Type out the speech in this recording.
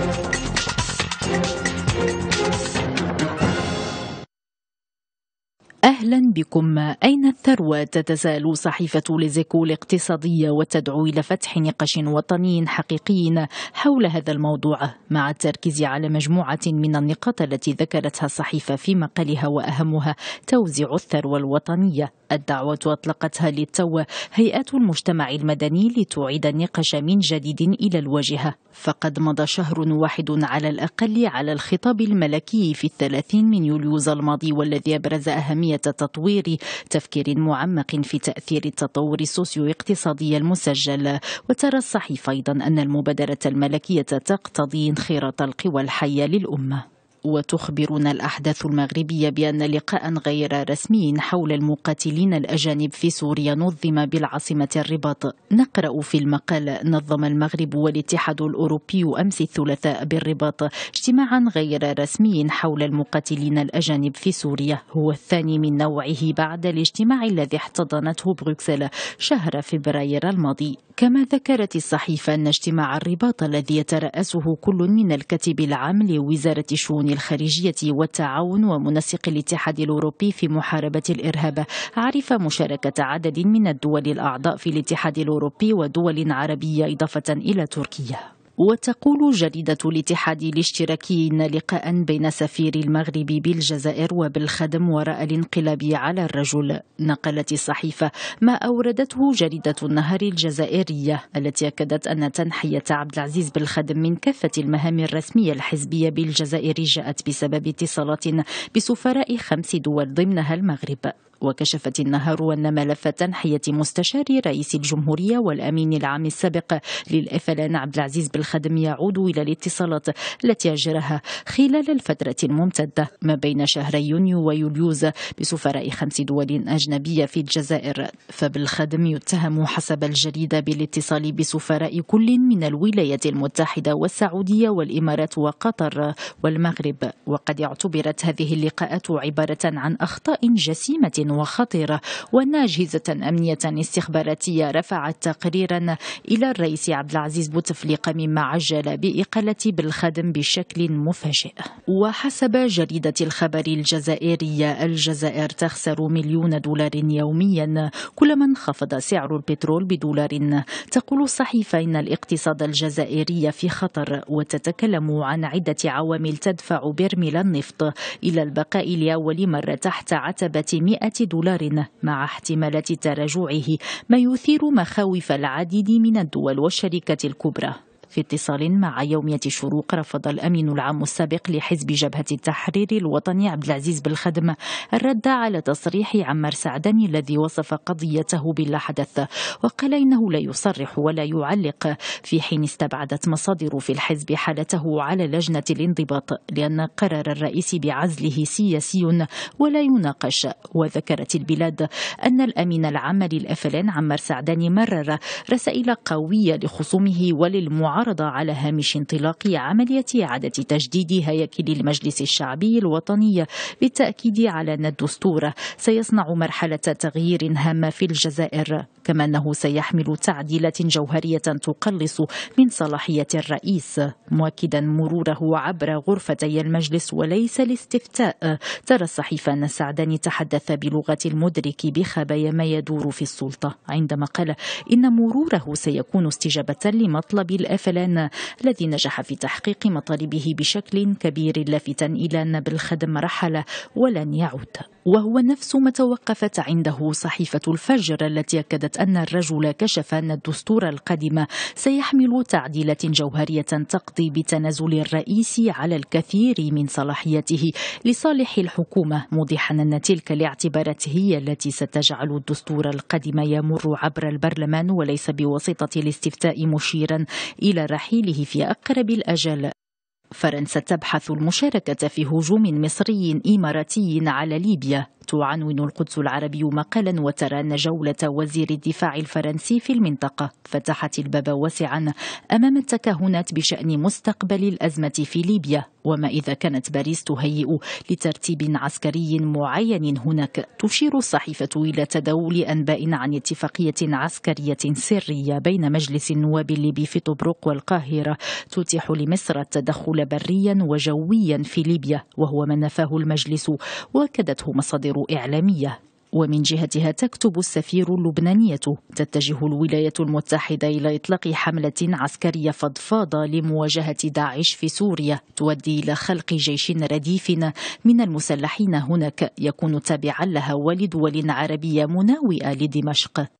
Thank you. أهلا بكم أين الثروة تتساءل صحيفة ليزيكو الاقتصادية وتدعو إلى فتح نقاش وطني حقيقي حول هذا الموضوع مع التركيز على مجموعة من النقاط التي ذكرتها الصحيفة في مقالها وأهمها توزيع الثروة الوطنية الدعوة أطلقتها للتو هيئات المجتمع المدني لتعيد النقاش من جديد إلى الواجهة فقد مضى شهر واحد على الأقل على الخطاب الملكي في الثلاثين من يوليوز الماضي والذي أبرز أهمية عملية تطوير تفكير معمق في تأثير التطور السوسيو اقتصادي المسجل وترى الصحيفة أيضا أن المبادرة الملكية تقتضي انخراط القوى الحية للأمة وتخبرنا الأحداث المغربية بأن لقاء غير رسمي حول المقاتلين الأجانب في سوريا نظم بالعاصمة الرباط نقرأ في المقال نظم المغرب والاتحاد الأوروبي أمس الثلاثاء بالرباط اجتماعا غير رسمي حول المقاتلين الأجانب في سوريا هو الثاني من نوعه بعد الاجتماع الذي احتضنته بروكسل شهر فبراير الماضي كما ذكرت الصحيفة أن اجتماع الرباط الذي يترأسه كل من الكاتب العام لوزارة شؤون الخارجية والتعاون ومنسق الاتحاد الأوروبي في محاربة الإرهاب عرف مشاركة عدد من الدول الأعضاء في الاتحاد الأوروبي ودول عربية إضافة إلى تركيا وتقول جريدة الاتحاد الاشتراكيين لقاء بين سفير المغرب بالجزائر وبالخدم وراء الانقلاب على الرجل نقلت الصحيفة ما أوردته جريدة النهار الجزائرية التي أكدت أن تنحية عبد العزيز بالخدم من كافة المهام الرسمية الحزبية بالجزائر جاءت بسبب اتصالات بسفراء خمس دول ضمنها المغرب وكشفت النهار أن ملف تنحية مستشار رئيس الجمهورية والأمين العام السابق للإفلان عبد العزيز بالخدم يعود إلى الاتصالات التي أجرها خلال الفترة الممتدة ما بين شهري يونيو ويوليوز بسفراء خمس دول أجنبية في الجزائر فبالخدم يتهم حسب الجريدة بالاتصال بسفراء كل من الولايات المتحدة والسعودية والإمارات وقطر والمغرب وقد اعتبرت هذه اللقاءات عبارة عن أخطاء جسيمة وخطيرة وأن أجهزة أمنية استخباراتية رفعت تقريرا إلى الرئيس عبد العزيز بوتفليقة مما عجل بإقالة بالخدم بشكل مفاجئ وحسب جريدة الخبر الجزائرية الجزائر تخسر مليون دولار يوميا كلما انخفض سعر البترول بدولار تقول الصحيفة إن الاقتصاد الجزائري في خطر وتتكلم عن عدة عوامل تدفع برميل النفط إلى البقاء لأول مرة تحت عتبة 100 دولار مع احتمالات تراجعه ما يثير مخاوف العديد من الدول والشركات الكبرى في اتصال مع يومية شروق رفض الأمين العام السابق لحزب جبهة التحرير الوطني عبد العزيز بالخدم الرد على تصريح عمار سعدني الذي وصف قضيته بلا حدث وقال إنه لا يصرح ولا يعلق في حين استبعدت مصادر في الحزب حالته على لجنة الانضباط لأن قرار الرئيس بعزله سياسي ولا يناقش وذكرت البلاد أن الأمين العام للأفلان عمار سعدني مرر رسائل قوية لخصومه وللمعارضة عرض على هامش انطلاق عملية إعادة تجديد هياكل المجلس الشعبي الوطني بالتأكيد على أن الدستور سيصنع مرحلة تغيير هامة في الجزائر كما أنه سيحمل تعديلات جوهرية تقلص من صلاحية الرئيس مؤكدا مروره عبر غرفتي المجلس وليس الاستفتاء ترى الصحيفة أن السعداني تحدث بلغة المدرك بخبايا ما يدور في السلطة عندما قال إن مروره سيكون استجابة لمطلب الأفلان الذي نجح في تحقيق مطالبه بشكل كبير لافتا إلى أن بالخدم رحل ولن يعود وهو نفس ما توقفت عنده صحيفة الفجر التي أكدت أن الرجل كشف أن الدستور القادم سيحمل تعديلات جوهرية تقضي بتنازل الرئيس على الكثير من صلاحياته لصالح الحكومة موضحا أن تلك الاعتبارات هي التي ستجعل الدستور القادم يمر عبر البرلمان وليس بواسطة الاستفتاء مشيرا إلى رحيله في أقرب الأجل فرنسا تبحث المشاركة في هجوم مصري إماراتي على ليبيا تعنون القدس العربي مقالا وتران جولة وزير الدفاع الفرنسي في المنطقة فتحت الباب واسعا أمام التكهنات بشأن مستقبل الأزمة في ليبيا وما إذا كانت باريس تهيئ لترتيب عسكري معين هناك تشير الصحيفة إلى تداول أنباء عن اتفاقية عسكرية سرية بين مجلس النواب الليبي في طبرق والقاهرة تتيح لمصر التدخل بريا وجويا في ليبيا وهو ما نفاه المجلس واكدته مصادر إعلامية ومن جهتها تكتب السفير اللبنانية تتجه الولايات المتحدة إلى إطلاق حملة عسكرية فضفاضة لمواجهة داعش في سوريا تؤدي إلى خلق جيش رديف من المسلحين هناك يكون تابعا لها ولدول عربية مناوئة لدمشق